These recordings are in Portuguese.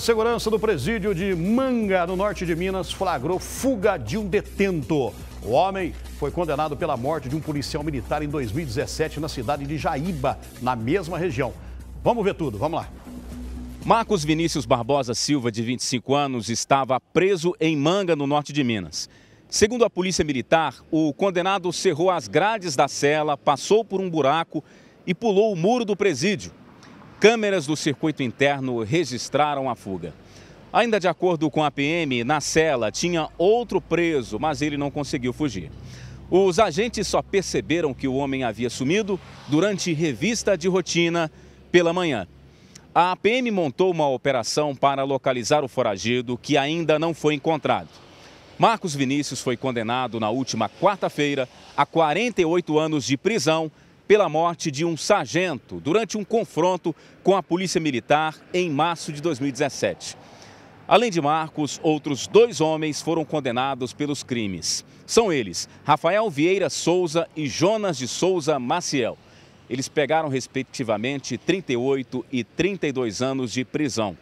Segurança do presídio de Manga, no norte de Minas, flagrou fuga de um detento. O homem foi condenado pela morte de um policial militar em 2017 na cidade de Jaíba, na mesma região. Vamos ver tudo, vamos lá. Marcos Vinícius Barbosa Silva, de 25 anos, estava preso em Manga, no norte de Minas. Segundo a polícia militar, o condenado cerrou as grades da cela, passou por um buraco e pulou o muro do presídio Câmeras do circuito interno registraram a fuga. Ainda de acordo com a PM, na cela tinha outro preso, mas ele não conseguiu fugir. Os agentes só perceberam que o homem havia sumido durante revista de rotina pela manhã. A PM montou uma operação para localizar o foragido, que ainda não foi encontrado. Marcos Vinícius foi condenado na última quarta-feira a 48 anos de prisão pela morte de um sargento durante um confronto com a Polícia Militar em março de 2017. Além de Marcos, outros dois homens foram condenados pelos crimes. São eles Rafael Vieira Souza e Jonas de Souza Maciel. Eles pegaram, respectivamente, 38 e 32 anos de prisão.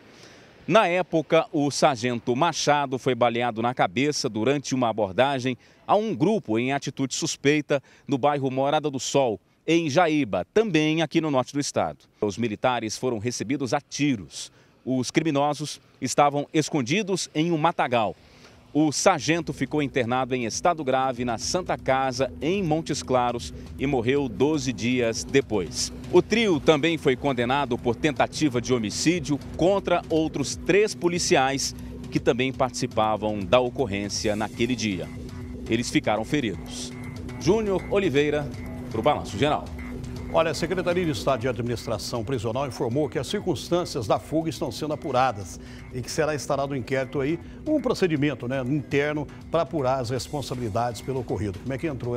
Na época, o sargento Machado foi baleado na cabeça durante uma abordagem a um grupo em atitude suspeita no bairro Morada do Sol, em Jaíba, também aqui no norte do estado. Os militares foram recebidos a tiros. Os criminosos estavam escondidos em um matagal. O sargento ficou internado em estado grave na Santa Casa, em Montes Claros, e morreu 12 dias depois. O trio também foi condenado por tentativa de homicídio contra outros três policiais que também participavam da ocorrência naquele dia. Eles ficaram feridos. Júnior Oliveira, para o Balanço Geral. Olha, a Secretaria de Estado de Administração Prisional informou que as circunstâncias da fuga estão sendo apuradas e que será instalado um inquérito aí, um procedimento né, interno para apurar as responsabilidades pelo ocorrido. Como é que entrou?